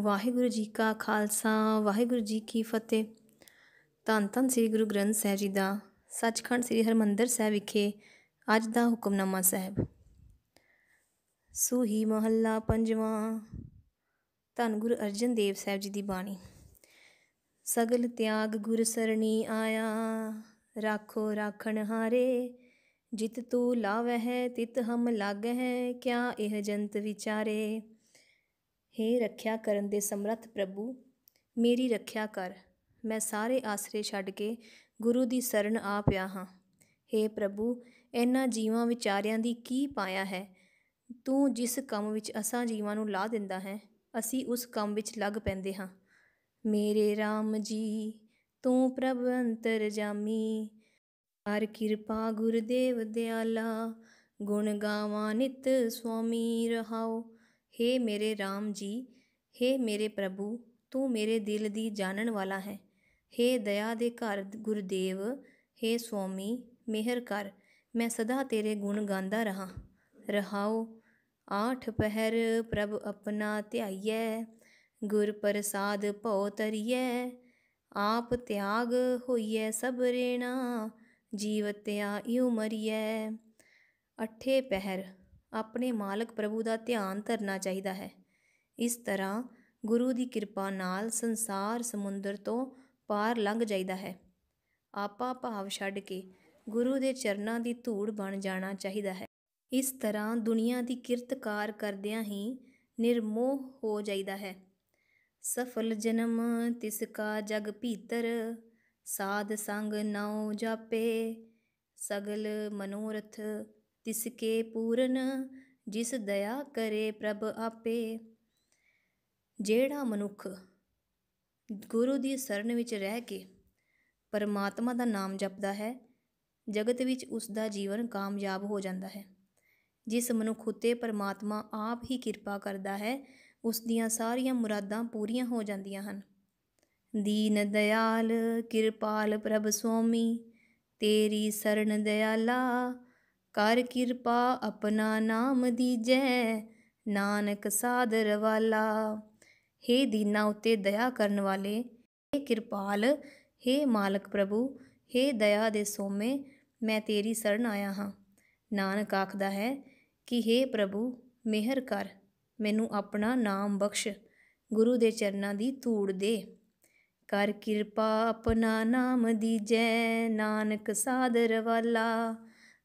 ਵਾਹਿਗੁਰੂ ਜੀ ਕਾ ਖਾਲਸਾ ਵਾਹਿਗੁਰੂ ਜੀ ਕੀ ਫਤਿਹ ਤਨ ਤਨ ਸ੍ਰੀ ਗੁਰੂ ਗ੍ਰੰਥ ਸਾਹਿਬ ਜੀ ਦਾ ਸੱਚਖੰਡ ਸ੍ਰੀ ਹਰਮੰਦਰ ਸਾਹਿਬ ਵਿਖੇ ਅੱਜ ਦਾ ਹੁਕਮਨਾਮਾ ਸਾਹਿਬ ਸੂਹੀ ਮਹੱਲਾ ਪੰਜਵਾਂ ਧੰਨ ਗੁਰੂ ਅਰਜਨ ਦੇਵ ਸਾਹਿਬ ਜੀ ਦੀ ਬਾਣੀ ਸਗਲ ਤਿਆਗ ਗੁਰ ਸਰਣੀ ਆਇਆ ਰਾਖੋ ਰਾਖਣ ਹਾਰੇ ਜਿਤ ਤੂ ਲਾਵਹਿ ਤਿਤ ਹਮ ਲਾਗਹਿ ਕਿਆ ਇਹ ਜੰਤ ਵਿਚਾਰੇ हे ਰੱਖਿਆ ਕਰਨ ਦੇ ਸਮਰੱਥ ਪ੍ਰਭੂ ਮੇਰੀ ਰੱਖਿਆ ਕਰ ਮੈਂ ਸਾਰੇ ਆਸਰੇ ਛੱਡ ਕੇ ਗੁਰੂ ਦੀ ਸ਼ਰਨ ਆ ਪਿਆ ਹਾਂ हे ਪ੍ਰਭੂ ਇਹਨਾਂ ਜੀਵਾਂ ਵਿਚਾਰਿਆਂ ਦੀ ਕੀ ਪਾਇਆ ਹੈ ਤੂੰ ਜਿਸ ਕੰਮ ਵਿੱਚ ਅਸਾਂ ਜੀਵਾਂ ਨੂੰ ਲਾ ਦਿੰਦਾ ਹੈ ਅਸੀਂ ਉਸ ਕੰਮ ਵਿੱਚ ਲੱਗ ਪੈਂਦੇ ਹਾਂ ਮੇਰੇ RAM ਜੀ ਤੂੰ ਪ੍ਰਭ ਅੰਤਰ ਜਾਮੀ ਹਰ ਕਿਰਪਾ ਗੁਰਦੇਵ ਦਿਆਲਾ ਗੁਣ ਗਾਵਾਂ ਨਿਤ ਸੁਆਮੀ ਰਹਾਓ ਹੇ ਮੇਰੇ ਰਾਮ ਜੀ ਹੇ ਮੇਰੇ ਪ੍ਰਭੂ ਤੂੰ ਮੇਰੇ ਦਿਲ ਦੀ ਜਾਣਨ ਵਾਲਾ ਹੈ ਹੇ ਦਇਆ ਦੇ ਘਰ ਗੁਰਦੇਵ ਹੇ ਸੁਆਮੀ ਮਿਹਰ ਕਰ ਮੈਂ ਸਦਾ ਤੇਰੇ ਗੁਣ ਗਾਉਂਦਾ ਰਹਾ ਰਹਾਉ ਆਠ ਪਹਿਰ ਪ੍ਰਭ ਆਪਣਾ ਧਿਆਈਐ ਗੁਰ ਪ੍ਰਸਾਦ ਭਉ ਤਰੀਐ ਆਪ ਤਿਆਗ ਹੋਈਐ ਸਭ ਰੇਣਾ ਜੀਵਤਿਆ ਇਉ ਮਰੀਐ ਅਠੇ ਪਹਿਰ ਆਪਣੇ ਮਾਲਕ ਪ੍ਰਭੂ ਦਾ ਧਿਆਨ ਧਰਨਾ ਚਾਹੀਦਾ ਹੈ ਇਸ ਤਰ੍ਹਾਂ ਗੁਰੂ ਦੀ ਕਿਰਪਾ ਨਾਲ ਸੰਸਾਰ ਸਮੁੰਦਰ ਤੋਂ ਪਾਰ ਲੰਘ ਜਾਈਦਾ ਹੈ ਆਪਾ ਭਾਵ ਛੱਡ ਕੇ ਗੁਰੂ ਦੇ ਚਰਨਾਂ ਦੀ ਧੂੜ ਬਣ ਜਾਣਾ ਚਾਹੀਦਾ ਹੈ ਇਸ ਤਰ੍ਹਾਂ ਦੁਨੀਆ ਦੀ ਕਿਰਤਕਾਰ ਕਰਦਿਆਂ ਹੀ ਨਿਰਮੋਹ ਹੋ ਜਾਈਦਾ ਹੈ ਸਫਲ ਜਨਮ ਤਿਸ ਕਾ ਜਗ ਭੀਤਰ ਸਾਧ ਸੰਗ ਨਾਉ ਜਾਪੇ ਸਗਲ ਮਨੋਰਥ ਤਿਸਕੇ ਪੂਰਨ ਜਿਸ ਦਇਆ ਕਰੇ ਪ੍ਰਭ ਆਪੇ ਜਿਹੜਾ ਮਨੁੱਖ ਗੁਰੂ ਦੀ ਸ਼ਰਨ ਵਿੱਚ ਰਹਿ ਕੇ ਪਰਮਾਤਮਾ ਦਾ ਨਾਮ ਜਪਦਾ ਹੈ ਜਗਤ ਵਿੱਚ ਉਸ ਦਾ ਜੀਵਨ ਕਾਮਯਾਬ ਹੋ ਜਾਂਦਾ ਹੈ ਜਿਸ ਮਨੁੱਖ ਉਤੇ ਪਰਮਾਤਮਾ ਆਪ ਹੀ ਕਿਰਪਾ ਕਰਦਾ ਹੈ ਉਸ ਦੀਆਂ ਸਾਰੀਆਂ ਮੁਰਾਦਾਂ ਪੂਰੀਆਂ ਹੋ ਜਾਂਦੀਆਂ ਹਨ ਦੀਨ ਦਇਆਲ ਕਿਰਪਾਲ ਪ੍ਰਭ ਸੁਆਮੀ ਤੇਰੀ ਸ਼ਰਨ ਦਇਆਲਾ ਕਰ ਕਿਰਪਾ ਆਪਣਾ ਨਾਮ ਦੀਜੈ ਨਾਨਕ ਸਾਦਰ ਵਾਲਾ हे ਦੀਨਾ ਉਤੇ ਦਇਆ ਕਰਨ ਵਾਲੇ हे ਕਿਰਪਾਲ हे ਮਾਲਕ ਪ੍ਰਭੂ हे ਦਇਆ ਦੇ ਸੋਮੇ ਮੈਂ ਤੇਰੀ ਸ਼ਰਨ ਆਇਆ ਹਾਂ ਨਾਨਕ ਆਖਦਾ ਹੈ ਕਿ हे ਪ੍ਰਭੂ ਮਿਹਰ ਕਰ ਮੈਨੂੰ ਆਪਣਾ ਨਾਮ ਬਖਸ਼ ਗੁਰੂ ਦੇ ਚਰਨਾਂ ਦੀ ਧੂੜ ਦੇ ਕਰ ਕਿਰਪਾ ਆਪਣਾ ਨਾਮ ਦੀਜੈ ਨਾਨਕ ਸਾਦਰ ਵਾਲਾ